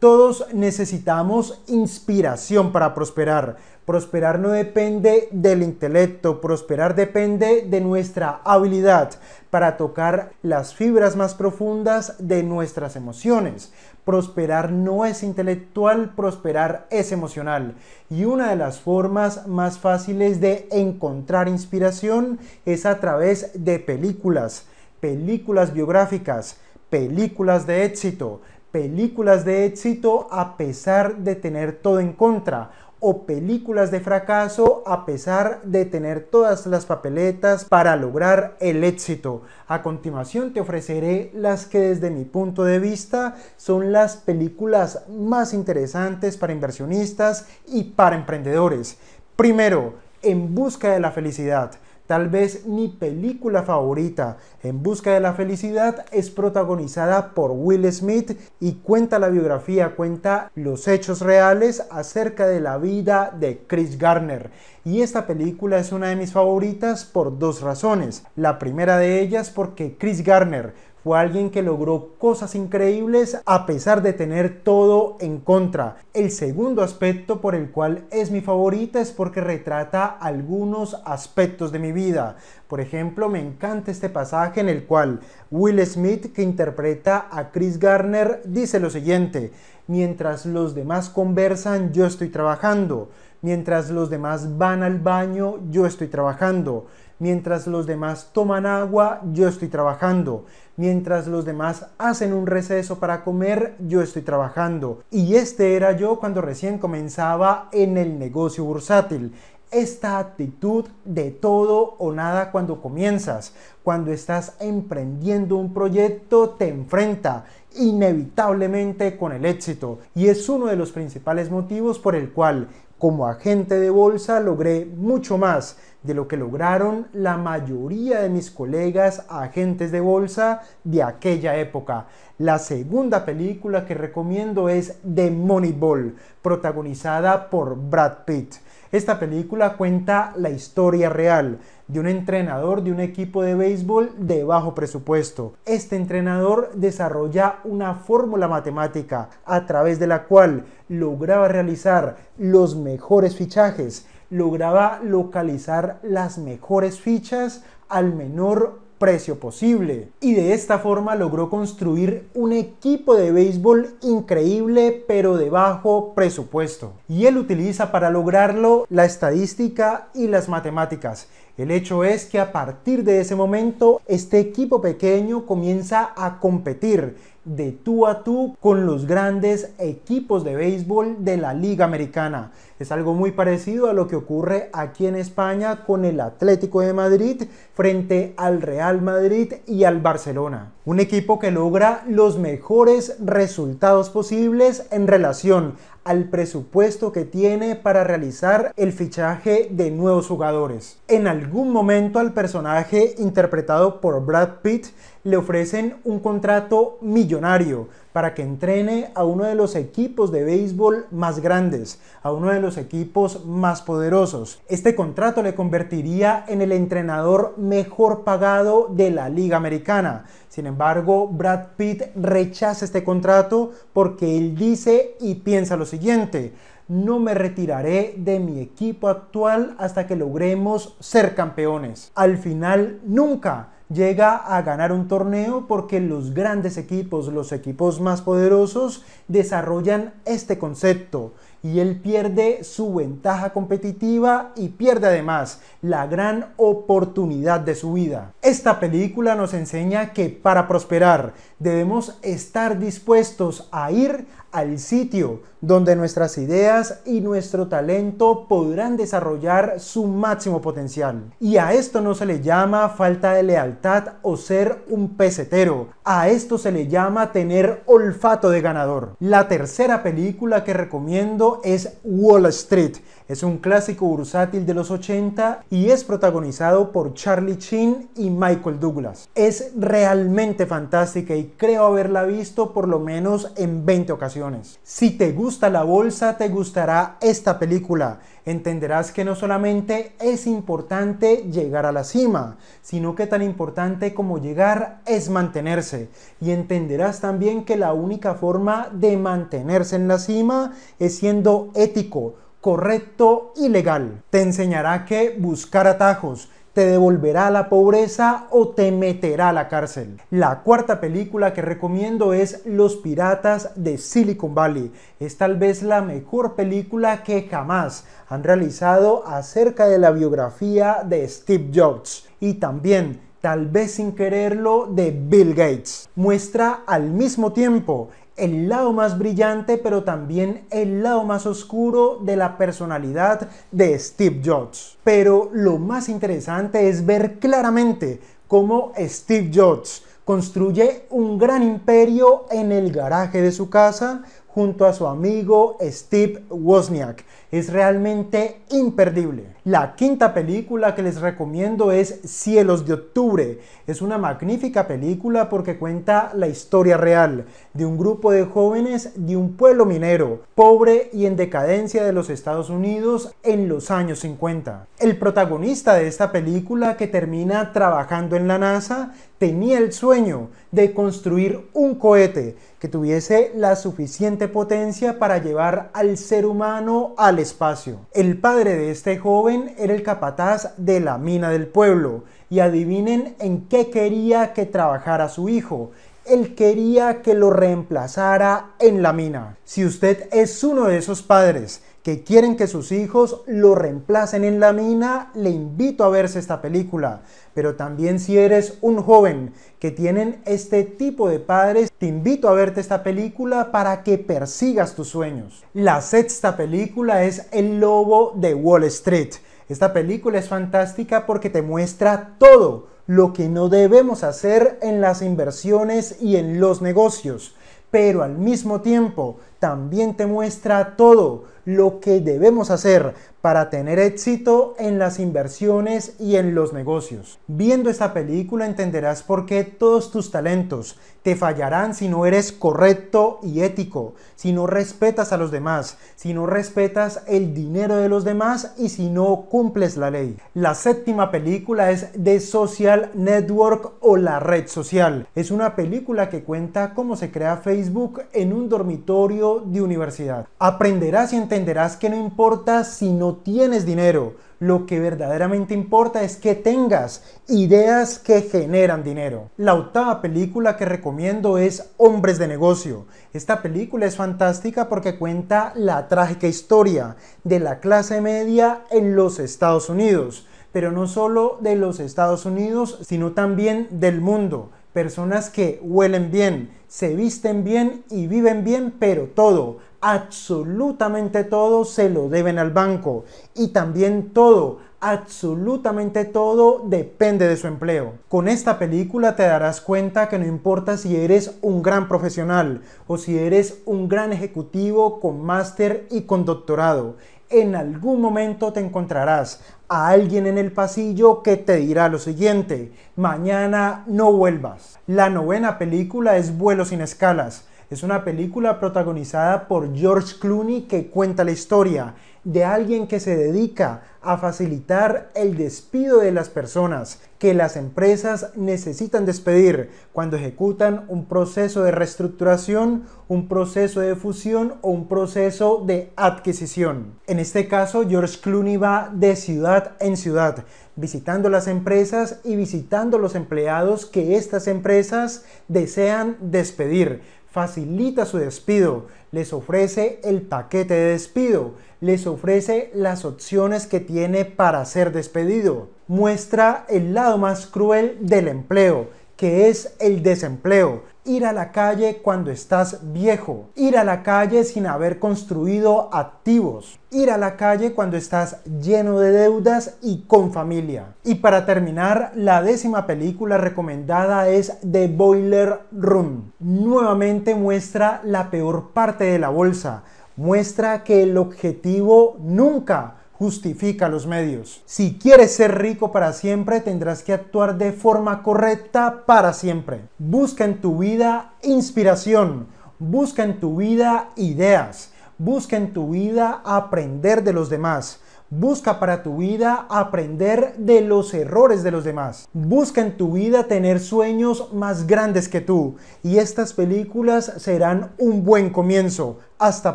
Todos necesitamos inspiración para prosperar. Prosperar no depende del intelecto, prosperar depende de nuestra habilidad para tocar las fibras más profundas de nuestras emociones. Prosperar no es intelectual, prosperar es emocional. Y una de las formas más fáciles de encontrar inspiración es a través de películas, películas biográficas, películas de éxito, películas de éxito a pesar de tener todo en contra o películas de fracaso a pesar de tener todas las papeletas para lograr el éxito. A continuación te ofreceré las que desde mi punto de vista son las películas más interesantes para inversionistas y para emprendedores. Primero, En Busca de la Felicidad Tal vez mi película favorita, En Busca de la Felicidad, es protagonizada por Will Smith y cuenta la biografía, cuenta los hechos reales acerca de la vida de Chris Garner. Y esta película es una de mis favoritas por dos razones. La primera de ellas porque Chris Garner fue alguien que logró cosas increíbles a pesar de tener todo en contra. El segundo aspecto por el cual es mi favorita es porque retrata algunos aspectos de mi vida. Por ejemplo, me encanta este pasaje en el cual Will Smith, que interpreta a Chris Garner, dice lo siguiente, mientras los demás conversan, yo estoy trabajando. Mientras los demás van al baño, yo estoy trabajando. Mientras los demás toman agua, yo estoy trabajando. Mientras los demás hacen un receso para comer, yo estoy trabajando. Y este era yo cuando recién comenzaba en el negocio bursátil. Esta actitud de todo o nada cuando comienzas, cuando estás emprendiendo un proyecto, te enfrenta inevitablemente con el éxito. Y es uno de los principales motivos por el cual como agente de bolsa logré mucho más de lo que lograron la mayoría de mis colegas agentes de bolsa de aquella época. La segunda película que recomiendo es The Moneyball, protagonizada por Brad Pitt. Esta película cuenta la historia real de un entrenador de un equipo de béisbol de bajo presupuesto. Este entrenador desarrolla una fórmula matemática a través de la cual lograba realizar los mejores fichajes lograba localizar las mejores fichas al menor precio posible. Y de esta forma logró construir un equipo de béisbol increíble pero de bajo presupuesto. Y él utiliza para lograrlo la estadística y las matemáticas. El hecho es que a partir de ese momento este equipo pequeño comienza a competir de tú a tú con los grandes equipos de béisbol de la Liga Americana. Es algo muy parecido a lo que ocurre aquí en España con el Atlético de Madrid frente al Real Madrid y al Barcelona. Un equipo que logra los mejores resultados posibles en relación al presupuesto que tiene para realizar el fichaje de nuevos jugadores. En algún momento al personaje interpretado por Brad Pitt le ofrecen un contrato millonario para que entrene a uno de los equipos de béisbol más grandes, a uno de los equipos más poderosos. Este contrato le convertiría en el entrenador mejor pagado de la Liga Americana. Sin embargo, Brad Pitt rechaza este contrato porque él dice y piensa lo siguiente no me retiraré de mi equipo actual hasta que logremos ser campeones. Al final, nunca llega a ganar un torneo porque los grandes equipos, los equipos más poderosos, desarrollan este concepto y él pierde su ventaja competitiva y pierde además la gran oportunidad de su vida. Esta película nos enseña que para prosperar debemos estar dispuestos a ir al sitio donde nuestras ideas y nuestro talento podrán desarrollar su máximo potencial. Y a esto no se le llama falta de lealtad o ser un pesetero, a esto se le llama tener olfato de ganador. La tercera película que recomiendo es Wall Street es un clásico bursátil de los 80 y es protagonizado por Charlie Chin y Michael Douglas. Es realmente fantástica y creo haberla visto por lo menos en 20 ocasiones. Si te gusta la bolsa, te gustará esta película. Entenderás que no solamente es importante llegar a la cima, sino que tan importante como llegar es mantenerse. Y entenderás también que la única forma de mantenerse en la cima es siendo ético correcto y legal. Te enseñará que buscar atajos, te devolverá a la pobreza o te meterá a la cárcel. La cuarta película que recomiendo es Los Piratas de Silicon Valley. Es tal vez la mejor película que jamás han realizado acerca de la biografía de Steve Jobs. Y también tal vez sin quererlo, de Bill Gates. Muestra al mismo tiempo el lado más brillante, pero también el lado más oscuro de la personalidad de Steve Jobs. Pero lo más interesante es ver claramente cómo Steve Jobs construye un gran imperio en el garaje de su casa junto a su amigo Steve Wozniak. Es realmente imperdible. La quinta película que les recomiendo es Cielos de Octubre. Es una magnífica película porque cuenta la historia real de un grupo de jóvenes de un pueblo minero, pobre y en decadencia de los Estados Unidos en los años 50. El protagonista de esta película que termina trabajando en la NASA tenía el sueño de construir un cohete que tuviese la suficiente potencia para llevar al ser humano al espacio. El padre de este joven era el capataz de la mina del pueblo, y adivinen en qué quería que trabajara su hijo. Él quería que lo reemplazara en la mina. Si usted es uno de esos padres que quieren que sus hijos lo reemplacen en la mina, le invito a verse esta película. Pero también si eres un joven que tienen este tipo de padres, te invito a verte esta película para que persigas tus sueños. La sexta película es El Lobo de Wall Street. Esta película es fantástica porque te muestra todo lo que no debemos hacer en las inversiones y en los negocios, pero al mismo tiempo también te muestra todo lo que debemos hacer para tener éxito en las inversiones y en los negocios. Viendo esta película entenderás por qué todos tus talentos te fallarán si no eres correcto y ético, si no respetas a los demás, si no respetas el dinero de los demás y si no cumples la ley. La séptima película es The Social Network o La Red Social. Es una película que cuenta cómo se crea Facebook en un dormitorio de universidad. Aprenderás y entenderás que no importa si no tienes dinero, lo que verdaderamente importa es que tengas ideas que generan dinero. La octava película que recomiendo es Hombres de Negocio. Esta película es fantástica porque cuenta la trágica historia de la clase media en los Estados Unidos, pero no solo de los Estados Unidos, sino también del mundo Personas que huelen bien, se visten bien y viven bien, pero todo, absolutamente todo se lo deben al banco. Y también todo, absolutamente todo depende de su empleo. Con esta película te darás cuenta que no importa si eres un gran profesional o si eres un gran ejecutivo con máster y con doctorado en algún momento te encontrarás a alguien en el pasillo que te dirá lo siguiente, mañana no vuelvas. La novena película es Vuelo sin escalas. Es una película protagonizada por George Clooney que cuenta la historia de alguien que se dedica a facilitar el despido de las personas que las empresas necesitan despedir cuando ejecutan un proceso de reestructuración, un proceso de fusión o un proceso de adquisición. En este caso, George Clooney va de ciudad en ciudad, visitando las empresas y visitando los empleados que estas empresas desean despedir facilita su despido, les ofrece el paquete de despido, les ofrece las opciones que tiene para ser despedido muestra el lado más cruel del empleo, que es el desempleo. Ir a la calle cuando estás viejo, ir a la calle sin haber construido activos, ir a la calle cuando estás lleno de deudas y con familia. Y para terminar, la décima película recomendada es The Boiler Room. Nuevamente muestra la peor parte de la bolsa, muestra que el objetivo nunca justifica los medios. Si quieres ser rico para siempre, tendrás que actuar de forma correcta para siempre. Busca en tu vida inspiración, busca en tu vida ideas, busca en tu vida aprender de los demás. Busca para tu vida aprender de los errores de los demás. Busca en tu vida tener sueños más grandes que tú. Y estas películas serán un buen comienzo. Hasta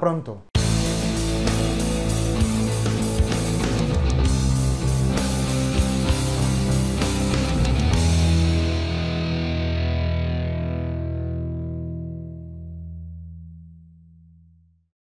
pronto.